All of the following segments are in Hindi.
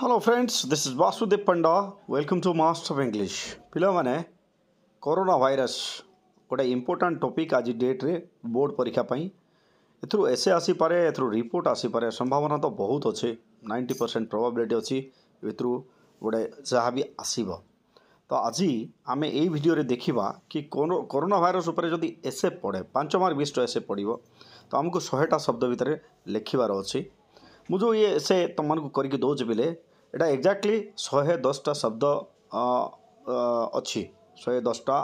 Hello friends this is Vasudev Panda welcome to master of English ପିଲାମାନେ କରୋନା ଭାଇରସ୍ ଗୋଟେ ଇମ୍ପୋର୍ଟାଣ୍ଟ ଟପିକ୍ ଆଜି ଡେଟ୍ରେ ବୋର୍ଡ଼ ପରୀକ୍ଷା ପାଇଁ ଏଥିରୁ ଏସେ ଆସିପାରେ ଏଥିରୁ ରିପୋର୍ଟ ଆସିପାରେ ସମ୍ଭାବନା ତ ବହୁତ ଅଛି ନାଇଣ୍ଟି ପରସେଣ୍ଟ ପ୍ରୋବାବିଲିଟି ଅଛି ଏଥିରୁ ଗୋଟେ ଯାହା ବି ଆସିବ ତ ଆଜି ଆମେ ଏଇ ଭିଡ଼ିଓରେ ଦେଖିବା କି କରୋନା ଭାଇରସ୍ ଉପରେ ଯଦି ଏସେ ପଡ଼େ ପାଞ୍ଚ ମାର୍କ ବିଶିଷ୍ଟ ଏସେ ପଡ଼ିବ ତ ଆମକୁ ଶହେଟା ଶବ୍ଦ ଭିତରେ ଲେଖିବାର ଅଛି ମୁଁ ଯେଉଁ ଇଏ ଏସେ ତୁମମାନଙ୍କୁ କରିକି ଦେଉଛି ବେଲେ এটা এক্স্যাক্টলি 110 টা শব্দ আছে 110 টা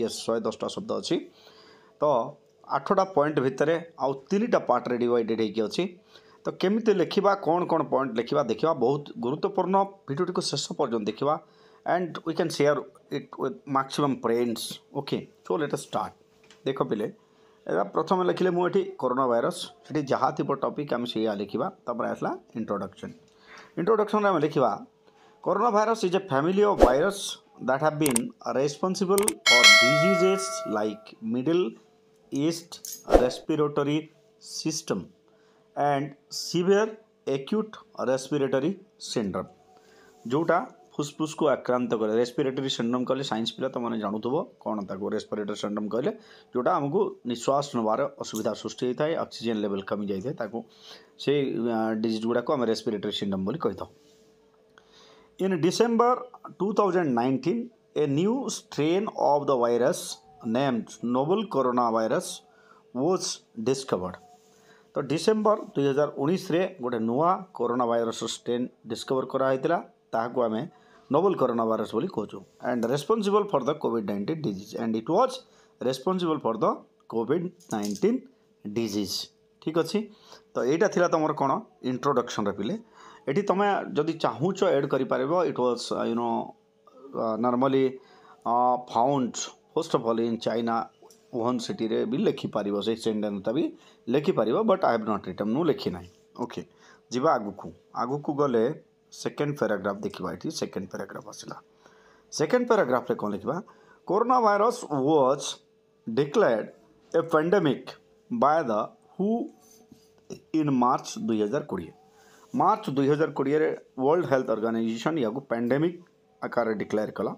यस 110 টা শব্দ আছে তো 8 টা পয়েন্ট ভিতরে আউ 3 টা পার্ট ডিভাইডেড হিকি আছে তো কেমতে লিখিবা কোন কোন পয়েন্ট লিখিবা দেখবা বহুত গুরুত্বপূর্ণ ভিডিও টিকে শেষ পর্যন্ত দেখবা and we can share it with maximum friends okay so let us start দেখো পলে এটা প্রথম লিখলে মই এটি করোনা ভাইরাস এটি যাহা থি টপিক আমি সেই আ লিখিবা তারপর আসলা ইন্ট্রোডাকশন Introduction ଆମେ ଲେଖିବା corona Coronavirus is a family of virus that have been responsible for diseases like Middle East respiratory system and severe acute respiratory syndrome ଫୁସ୍ଫୁସ୍କୁ ଆକ୍ରାନ୍ତ କରେ ରେସ୍ପିରେଟୋରୀ ସିଣ୍ଡ୍ରୋମ୍ କହିଲେ ସାଇନ୍ସ ପିଲା ତୁମମାନେ ଜାଣୁଥିବ କ'ଣ ତାକୁ ରେସ୍ପିରେଟୋରୀ ସିଣ୍ଡ୍ରୋମ୍ କହିଲେ ଯେଉଁଟା ଆମକୁ ନିଶ୍ୱାସ ନେବାର ଅସୁବିଧା ସୃଷ୍ଟି ହୋଇଥାଏ ଅକ୍ସିଜେନ୍ ଲେଭେଲ୍ କମିଯାଇଥାଏ ତାକୁ ସେଇ ଡିଜିଜ୍ ଗୁଡ଼ାକୁ ଆମେ ରେସ୍ପିରେଟୋରୀ ସିଣ୍ଡ୍ରୋମ୍ ବୋଲି କହିଥାଉ in December two thousand nineteen a new strain of the virus named novel corona virus was discovered ତ ଡିସେମ୍ବର ଦୁଇହଜାର ଉଣେଇଶରେ ଗୋଟେ ନୂଆ କରୋନା ଭାଇରସ୍ ଷ୍ଟ୍ରେନ୍ ଡିସ୍କଭର କରାହେଇଥିଲା ତାହାକୁ ଆମେ novel coronavirus ବୋଲି କହୁଛୁ and responsible for the covid 19 disease and it was responsible for the covid 19 disease ଠିକ୍ ଅଛି ତ ଏଇଟା ଥିଲା ତୁମର କ'ଣ ଇଣ୍ଟ୍ରୋଡକ୍ସନ୍ରେ ପିଲେ ଏଠି ତୁମେ ଯଦି ଚାହୁଁଛ ଏଡ଼୍ କରିପାରିବ it was you know normally found first of all in China Wuhan ସିଟିରେ ବି ଲେଖିପାରିବ ସେଇ ସେଣ୍ଟେନ୍ସଟା ବି ଲେଖିପାରିବ but I have not written ମୁଁ ଲେଖିନାହିଁ ଓକେ ଯିବା ଆଗକୁ ଆଗକୁ ଗଲେ सेकेंड पाराग्राफ देखा ये सेकेंड पाराग्राफ आसा सेकेंड पाराग्राफ कौन लिखा corona virus was declared a pandemic by the हु इन मार्च दुई हजार कोड़े मार्च दुई हजार कोड़े वर्ल्ड हेल्थ अर्गानाइजेसन या पैंडेमिक आकार डिक्लेयर कला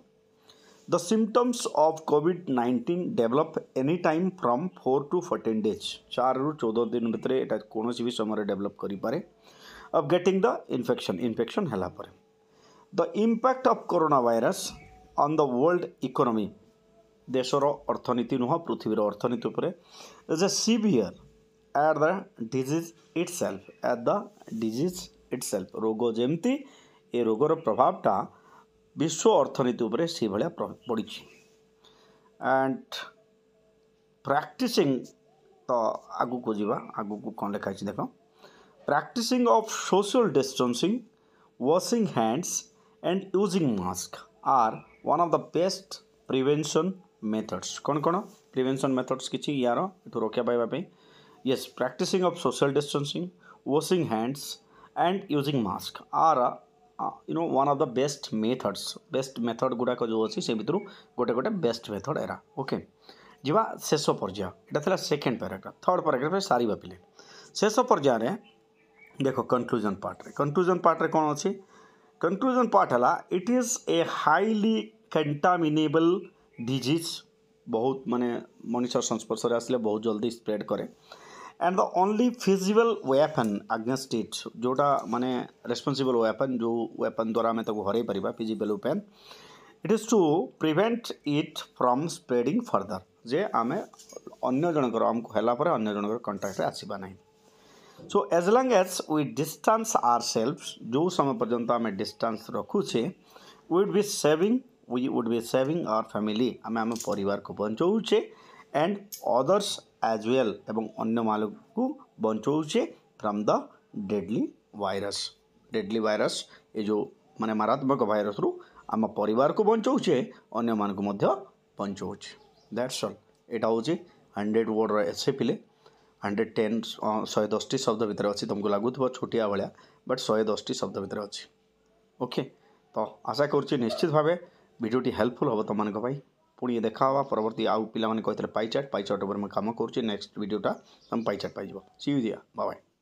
the symptoms of covid nineteen develop any time from four to fourteen days चार रु चौदह दिन भितर एटा कौन भी समय डेभलप करें of getting the infection, infection halaparim. The impact of coronavirus on the world economy, ଦେଶର ଅର୍ଥନୀତି ନୁହଁ ପୃଥିବୀର ଅର୍ଥନୀତି ଉପରେ is a severe at the disease it self at the disease it self ରୋଗ ଯେମିତି ଏ ରୋଗର ପ୍ରଭାବଟା ବିଶ୍ୱ ଅର୍ଥନୀତି ଉପରେ ସେଇଭଳିଆ ପଡ଼ିଛି ଆଣ୍ଡ ପ୍ରାକ୍ଟିସିଂ ତ ଆଗକୁ ଯିବା ଆଗକୁ କ'ଣ ଲେଖା ହେଇଛି ଦେଖ practising of social distancing washing hands and using mask are one of the best prevention methods कौन कौन प्रिवेंशन मेथड्स कि यार यू रक्षा पाइबापी yes practising of social distancing washing hands and using mask are you know one of the best methods best method गुड़ाक जो अच्छी से भितर गोटे गोटे बेस्ट मेथड एरा ओके जी शेष पर्याय यहाँ सेकेंड पाराग्राफ थर्ड पाराग्राफ सारे शेष पर्यायर ଦେଖ କନକ୍ଲୁଜନ୍ ପାର୍ଟରେ କନକ୍ଲୁଜନ୍ ପାର୍ଟରେ କ'ଣ ଅଛି କନକ୍ଲୁଜନ୍ ପାର୍ଟ ହେଲା it is a highly contaminable disease ବହୁତ ମାନେ ମଣିଷ ସଂସ୍ପର୍ଶରେ ଆସିଲେ ବହୁତ ଜଲ୍ଦି ସ୍ପ୍ରେଡ୍ କରେ and the only feasible weapon against it ଯେଉଁଟା ମାନେ ରେସ୍ପନ୍ସିବଲ୍ ୱେପନ୍ ଯେଉଁ ୱେପନ୍ ଦ୍ୱାରା ଆମେ ତାକୁ ହରାଇ ପାରିବା feasible weapon it is to prevent it from spreading further ଯେ ଆମେ ଅନ୍ୟ ଜଣଙ୍କର ଆମକୁ ହେଲା ପରେ ଅନ୍ୟ ଜଣଙ୍କର କଣ୍ଟାକ୍ଟରେ ଆସିବା ନାହିଁ so as long as vistas are self जो समय पर्यटन आम डिस्टास् रखुचे विड वि सेविंग उड वि सेविंग आवर फैमिली आम आम पर बचाऊे एंड अदर्स एज व्वेल एवं अन्न मानक बचाऊे from the deadly virus deadly virus ये जो मानने मारात्मक वायरस रु आम पर बचाऊे अन्न मानक बचाऊे दैट्स अल्ल यहाँ हूँ हंड्रेड वर्ड रे पिले 110 110 টি শব্দ ভিতরে আছে তোমাক লাগুত ছোটিয়া বলিয়া বাট 110 টি শব্দ ভিতরে আছে ওকে তো আশা করচি নিশ্চিত ভাবে ভিডিওটি হেল্পফুল হবে তোমানক ভাই পুনই দেখা হওয়া পরবর্তী আউ পিলা মানে কইতে পাইচ্যাট পাইচ্যাট উপর আমি কাম করচি নেক্সট ভিডিওটা আমি পাইচ্যাট পাই যাব সি ইউ দিয়া বাই বাই